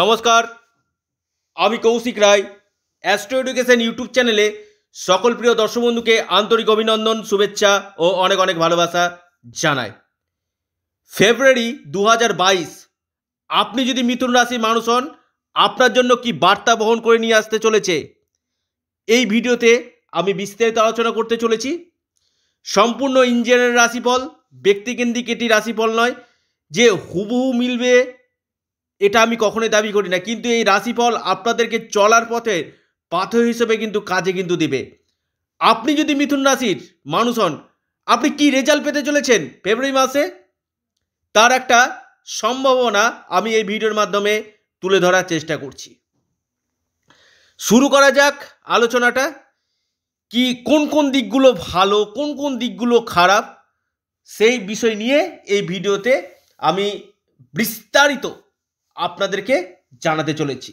নমস্কার আমি Koushik Roy astro education YouTube চ্যানেলে সকল প্রিয় দর্শক বন্ধুকে আন্তরিক অভিনন্দন শুভেচ্ছা ও অনেক অনেক ভালোবাসা জানাই ফেব্রুয়ারি দু আপনি যদি মিথুন রাশির মানুষ হন আপনার জন্য কি বার্তা বহন করে নিয়ে আসতে চলেছে এই ভিডিওতে আমি বিস্তারিত আলোচনা করতে চলেছি সম্পূর্ণ ইঞ্জিনিয়ারের রাশিফল ব্যক্তিকেন্দ্রিক এটি রাশিফল নয় যে হুবহু মিলবে এটা আমি কখনোই দাবি করি না কিন্তু এই রাশিফল আপনাদেরকে চলার পথে পাথর হিসেবে কিন্তু কাজে কিন্তু দিবে আপনি যদি মিথুন রাশির মানুষ হন আপনি কি রেজাল্ট পেতে চলেছেন ফেব্রুয়ারি মাসে তার একটা সম্ভাবনা আমি এই ভিডিওর মাধ্যমে তুলে ধরার চেষ্টা করছি শুরু করা যাক আলোচনাটা কি কোন কোন দিকগুলো ভালো কোন কোন দিকগুলো খারাপ সেই বিষয় নিয়ে এই ভিডিওতে আমি বিস্তারিত আপনাদেরকে জানাতে চলেছি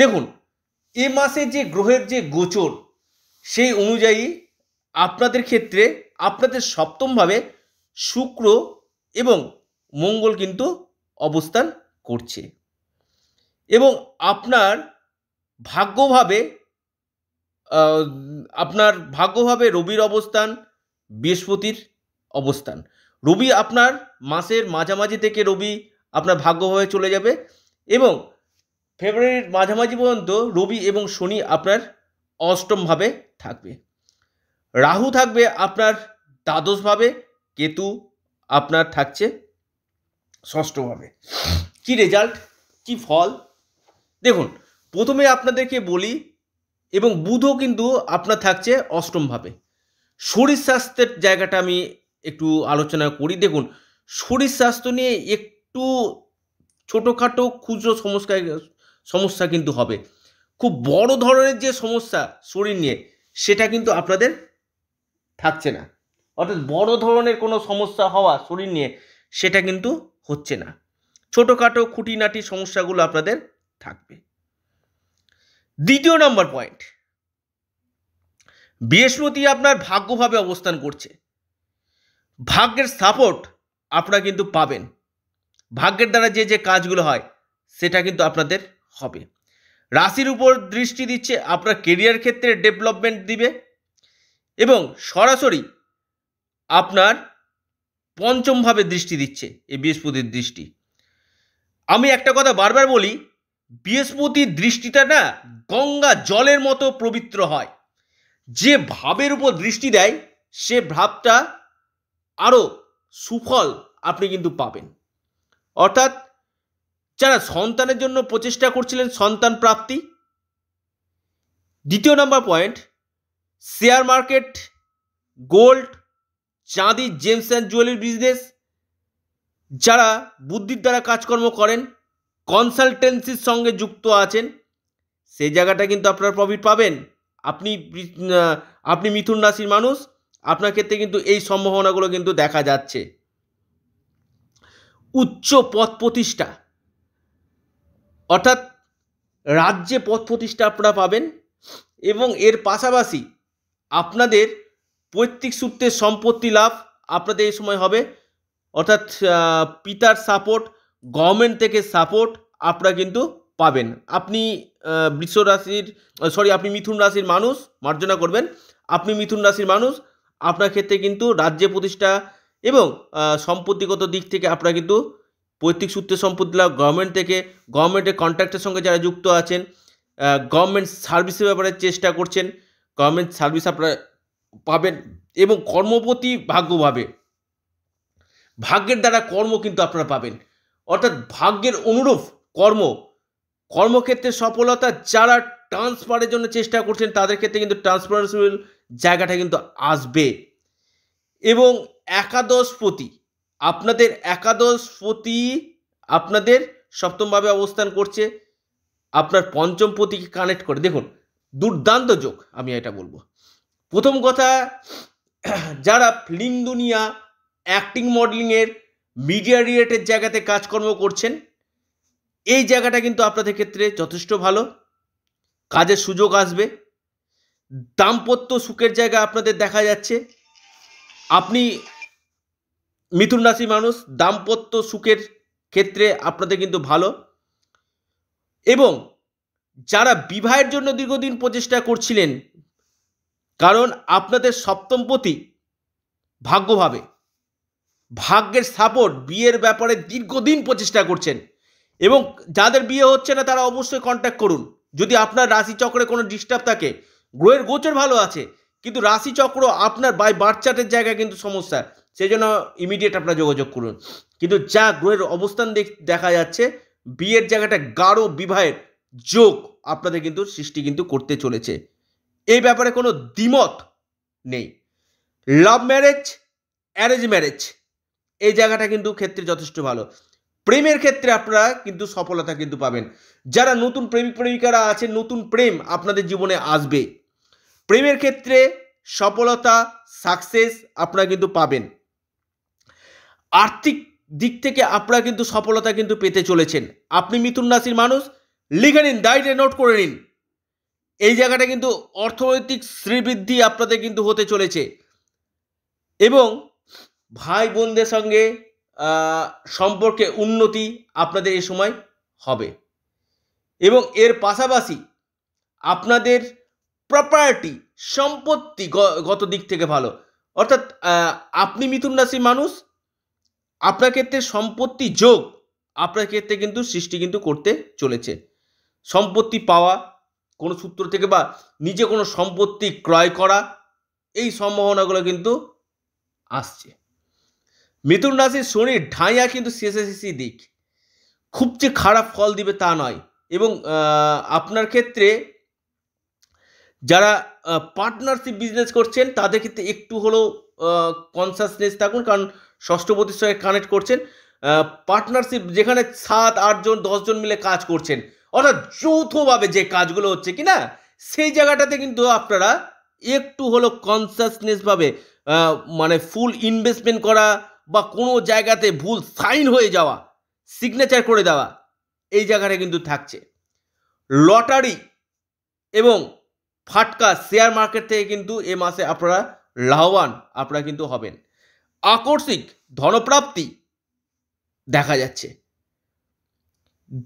দেখুন এ মাসে যে গ্রহের যে গোচর সেই অনুযায়ী আপনাদের ক্ষেত্রে আপনাদের সপ্তমভাবে শুক্র এবং মঙ্গল কিন্তু অবস্থান করছে এবং আপনার ভাগ্যভাবে আপনার ভাগ্যভাবে রবির অবস্থান বৃহস্পতির অবস্থান রবি আপনার মাসের মাঝামাঝি থেকে রবি আপনার ভাগ্যভাবে চলে যাবে এবং ফেব্রুয়ারির মাঝামাঝি পর্যন্ত রবি এবং শনি আপনার অষ্টমভাবে থাকবে রাহু থাকবে আপনার দ্বাদশভাবে কেতু আপনার থাকছে ষষ্ঠভাবে কি রেজাল্ট কি ফল দেখুন প্রথমে আপনাদেরকে বলি এবং বুধও কিন্তু আপনার থাকছে অষ্টমভাবে শরীর স্বাস্থ্যের জায়গাটা আমি একটু আলোচনা করি দেখুন শরীর স্বাস্থ্য নিয়ে একটু একটু ছোটোখাটো খুচরো সমস্যা সমস্যা কিন্তু হবে খুব বড় ধরনের যে সমস্যা শরীর নিয়ে সেটা কিন্তু আপনাদের থাকছে না অর্থাৎ বড় ধরনের কোনো সমস্যা হওয়া শরীর নিয়ে সেটা কিন্তু হচ্ছে না ছোটোখাটো খুঁটিনাটি সমস্যাগুলো আপনাদের থাকবে দ্বিতীয় নম্বর পয়েন্ট বৃহস্পতি আপনার ভাগ্যভাবে অবস্থান করছে ভাগ্যের সাপোর্ট আপনারা কিন্তু পাবেন ভাগ্যের দ্বারা যে যে কাজগুলো হয় সেটা কিন্তু আপনাদের হবে রাশির উপর দৃষ্টি দিচ্ছে আপনার কেরিয়ার ক্ষেত্রে ডেভেলপমেন্ট দিবে এবং সরাসরি আপনার পঞ্চমভাবে দৃষ্টি দিচ্ছে এই বৃহস্পতির দৃষ্টি আমি একটা কথা বারবার বলি বৃহস্পতির দৃষ্টিটা না গঙ্গা জলের মতো পবিত্র হয় যে ভাবের উপর দৃষ্টি দেয় সে ভাবটা আরও সুফল আপনি কিন্তু পাবেন অর্থাৎ যারা সন্তানের জন্য প্রচেষ্টা করছিলেন সন্তান প্রাপ্তি দ্বিতীয় number point share market gold চাঁদি জেমস অ্যান্ড জুয়েলারি বিজনেস যারা বুদ্ধির দ্বারা কাজকর্ম করেন কনসালটেন্সির সঙ্গে যুক্ত আছেন সেই জায়গাটা কিন্তু আপনার প্রফিট পাবেন আপনি আপনি মিথুন রাশির মানুষ আপনার ক্ষেত্রে কিন্তু এই সম্ভাবনাগুলো কিন্তু দেখা যাচ্ছে উচ্চ পথ প্রতিষ্ঠা অর্থাৎ রাজ্যে পথ প্রতিষ্ঠা আপনারা পাবেন এবং এর পাশাপাশি আপনাদের পৈতৃক সূত্রে সম্পত্তি লাভ আপনাদের এই সময় হবে অর্থাৎ পিতার সাপোর্ট গভর্নমেন্ট থেকে সাপোর্ট আপনারা কিন্তু পাবেন আপনি বৃষ রাশির সরি আপনি মিথুন রাশির মানুষ মার্জনা করবেন আপনি মিথুন রাশির মানুষ আপনার ক্ষেত্রে কিন্তু রাজ্যে প্রতিষ্ঠা এবং সম্পত্তিগত দিক থেকে আপনারা কিন্তু পৈতৃক সূত্রে সম্পত্তি লাভ গভর্নমেন্ট থেকে গভর্নমেন্টের কন্ট্রাক্টের সঙ্গে যারা যুক্ত আছেন গভর্নমেন্ট সার্ভিসের ব্যাপারে চেষ্টা করছেন গভর্নমেন্ট সার্ভিস আপনারা পাবেন এবং কর্মপতি ভাগ্যভাবে ভাগ্যের দ্বারা কর্ম কিন্তু আপনারা পাবেন অর্থাৎ ভাগ্যের অনুরূপ কর্ম কর্মক্ষেত্রে সফলতা যারা ট্রান্সফারের জন্য চেষ্টা করছেন তাদের ক্ষেত্রে কিন্তু ট্রান্সফারেন্সিবল জায়গাটা কিন্তু আসবে এবং একাদশপতি আপনাদের একাদশপতি আপনাদের সপ্তমভাবে অবস্থান করছে আপনার পঞ্চম পতিকে কানেক্ট করে দেখুন দুর্দান্ত যোগ আমি এটা বলবো প্রথম কথা যারা ফিল্ম দুনিয়া অ্যাক্টিং মডেলিংয়ের মিডিয়া রিলেটেড জায়গাতে কাজকর্ম করছেন এই জায়গাটা কিন্তু আপনাদের ক্ষেত্রে যথেষ্ট ভালো কাজের সুযোগ আসবে দাম্পত্য সুখের জায়গা আপনাদের দেখা যাচ্ছে আপনি মিথুন রাশি মানুষ দাম্পত্য সুখের ক্ষেত্রে আপনাদের কিন্তু ভালো এবং যারা বিবাহের জন্য দীর্ঘদিন প্রচেষ্টা করছিলেন কারণ আপনাদের সপ্তমপতি ভাগ্যভাবে ভাগ্যের সাপোর্ট বিয়ের ব্যাপারে দীর্ঘদিন প্রচেষ্টা করছেন এবং যাদের বিয়ে হচ্ছে না তারা অবশ্যই কন্ট্যাক্ট করুন যদি আপনার রাশিচক্রে কোনো ডিস্টার্ব থাকে গ্রহের গোচর ভালো আছে কিন্তু রাশিচক্র আপনার বাই বার্থ চার্টের জায়গায় কিন্তু সমস্যা সেই জন্য ইমিডিয়েট আপনারা যোগাযোগ করুন কিন্তু যা গ্রহের অবস্থান দেখা যাচ্ছে বিয়ের জায়গাটা গাঢ় বিবাহের যোগ আপনাদের কিন্তু সৃষ্টি কিন্তু করতে চলেছে এই ব্যাপারে কোনো দ্বিমত নেই লাভ ম্যারেজ অ্যারেঞ্জ ম্যারেজ এই জায়গাটা কিন্তু ক্ষেত্রে যথেষ্ট ভালো প্রেমের ক্ষেত্রে আপনারা কিন্তু সফলতা কিন্তু পাবেন যারা নতুন প্রেমিক প্রেমিকারা আছে নতুন প্রেম আপনাদের জীবনে আসবে প্রেমের ক্ষেত্রে সফলতা সাকসেস আপনারা কিন্তু পাবেন আর্থিক দিক থেকে আপনারা কিন্তু সফলতা কিন্তু পেতে চলেছেন আপনি মিথুন রাশির মানুষ লিখে নিন ডায়েটে নোট করে নিন এই জায়গাটা কিন্তু অর্থনৈতিক শ্রীবৃদ্ধি আপনাদের কিন্তু হতে চলেছে এবং ভাই বোনদের সঙ্গে সম্পর্কে উন্নতি আপনাদের এ সময় হবে এবং এর পাশাপাশি আপনাদের প্রপার্টি সম্পত্তি গত দিক থেকে ভালো অর্থাৎ আপনি মিথুন রাশির মানুষ আপনার ক্ষেত্রে সম্পত্তি যোগ আপনার ক্ষেত্রে কিন্তু সৃষ্টি কিন্তু করতে চলেছে সম্পত্তি পাওয়া কোনো সূত্র থেকে বা নিজে কোনো সম্পত্তি ক্রয় করা এই সম্ভাবনাগুলো কিন্তু আসছে মিথুন রাশির শনির ঢাইয়া কিন্তু শেষে শেষে দিক খুব যে খারাপ ফল দিবে তা নয় এবং আপনার ক্ষেত্রে যারা পার্টনারশিপ বিজনেস করছেন তাদের ক্ষেত্রে একটু হলেও কনসাসনেস থাকুন কারণ ষষ্ঠপতির সঙ্গে কানেক্ট করছেন পার্টনারশিপ যেখানে সাত আটজন দশজন মিলে কাজ করছেন অর্থাৎ যৌথভাবে যে কাজগুলো হচ্ছে কি না সেই জায়গাটাতে কিন্তু আপনারা একটু হলো কনসাসনেসভাবে মানে ফুল ইনভেস্টমেন্ট করা বা কোনো জায়গাতে ভুল সাইন হয়ে যাওয়া সিগনেচার করে দেওয়া এই জায়গাটা কিন্তু থাকছে লটারি এবং ফাটকা শেয়ার মার্কেট থেকে কিন্তু এ মাসে আপনারা লাভবান আপনারা কিন্তু হবেন আকর্ষিক ধনপ্রাপ্তি দেখা যাচ্ছে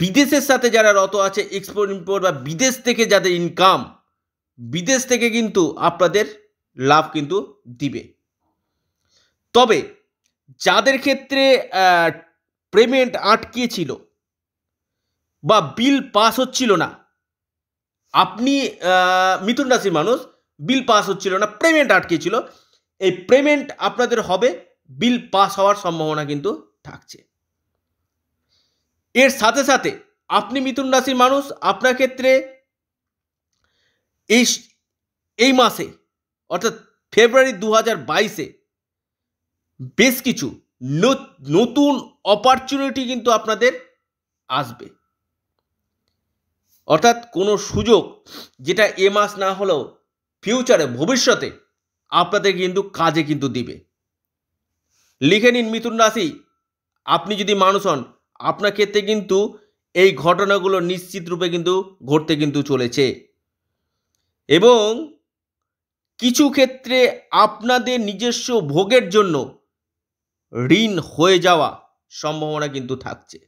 বিদেশের সাথে যারা রত আছে এক্সপোর্ট ইম্পোর্ট বা বিদেশ থেকে যাদের ইনকাম বিদেশ থেকে কিন্তু আপনাদের লাভ কিন্তু দিবে তবে যাদের ক্ষেত্রে পেমেন্ট আটকে ছিল বা বিল পাস হচ্ছিল না আপনি মিথুন রাশির মানুষ বিল পাস হচ্ছিল না পেমেন্ট আটকে ছিল এই পেমেন্ট আপনাদের হবে বিল পাস হওয়ার সম্ভাবনা কিন্তু থাকছে এর সাথে সাথে আপনি মিথুন রাশির মানুষ আপনার ক্ষেত্রে এই এই মাসে অর্থাৎ ফেব্রুয়ারি দু হাজার বাইশে বেশ কিছু নতুন অপরচুনিটি কিন্তু আপনাদের আসবে অর্থাৎ কোনো সুযোগ যেটা এ মাস না হলেও ফিউচারে ভবিষ্যতে আপনাদের কিন্তু কাজে কিন্তু দিবে লিখে নিন মিথুন রাশি আপনি যদি মানুষ হন আপনার ক্ষেত্রে কিন্তু এই ঘটনাগুলো নিশ্চিত রূপে কিন্তু ঘটতে কিন্তু চলেছে এবং কিছু ক্ষেত্রে আপনাদের নিজস্ব ভোগের জন্য ঋণ হয়ে যাওয়া সম্ভাবনা কিন্তু থাকছে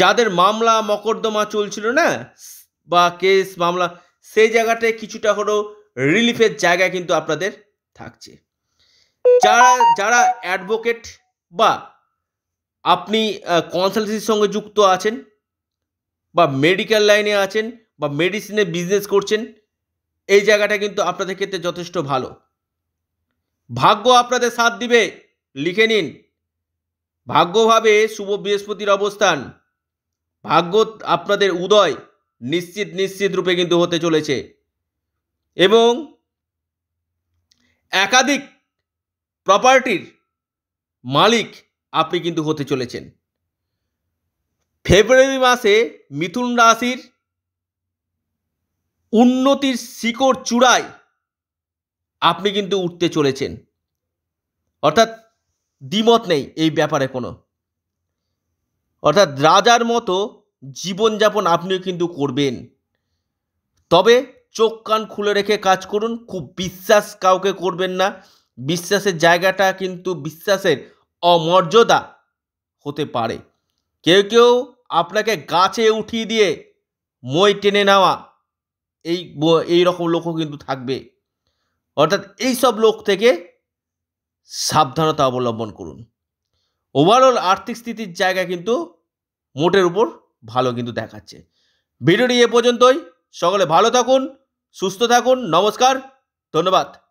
যাদের মামলা মকদ্দমা চলছিল না বা কেস মামলা সেই জায়গাতে কিছুটা হলো রিলিফের জায়গা কিন্তু আপনাদের থাকছে যারা যারা অ্যাডভোকেট বা আপনি কনসালটেন্সির সঙ্গে যুক্ত আছেন বা মেডিকেল লাইনে আছেন বা মেডিসিনে বিজনেস করছেন এই জায়গাটা কিন্তু আপনাদের ক্ষেত্রে যথেষ্ট ভালো ভাগ্য আপনাদের সাথ দিবে লিখে নিন ভাগ্যভাবে শুভ বৃহস্পতির অবস্থান ভাগ্য আপনাদের উদয় নিশ্চিত নিশ্চিত রূপে কিন্তু হতে চলেছে এবং একাধিক প্রপার্টির মালিক আপনি কিন্তু হতে চলেছেন ফেব্রুয়ারি মাসে মিথুন রাশির উন্নতির শিকড় চূড়ায় আপনি কিন্তু উঠতে চলেছেন অর্থাৎ দ্বিমত নেই এই ব্যাপারে কোনো অর্থাৎ রাজার মতো জীবনযাপন আপনিও কিন্তু করবেন তবে চোখ কান খুলে রেখে কাজ করুন খুব বিশ্বাস কাউকে করবেন না বিশ্বাসের জায়গাটা কিন্তু বিশ্বাসের অমর্যাদা হতে পারে কেউ কেউ আপনাকে গাছে উঠিয়ে দিয়ে মই টেনে নেওয়া এই এই রকম লোকও কিন্তু থাকবে অর্থাৎ এই সব লোক থেকে সাবধানতা অবলম্বন করুন ওভারঅল আর্থিক স্থিতির জায়গা কিন্তু মোটের উপর ভালো কিন্তু দেখাচ্ছে ভিডিওটি এ পর্যন্তই সকলে ভালো থাকুন সুস্থ থাকুন নমস্কার ধন্যবাদ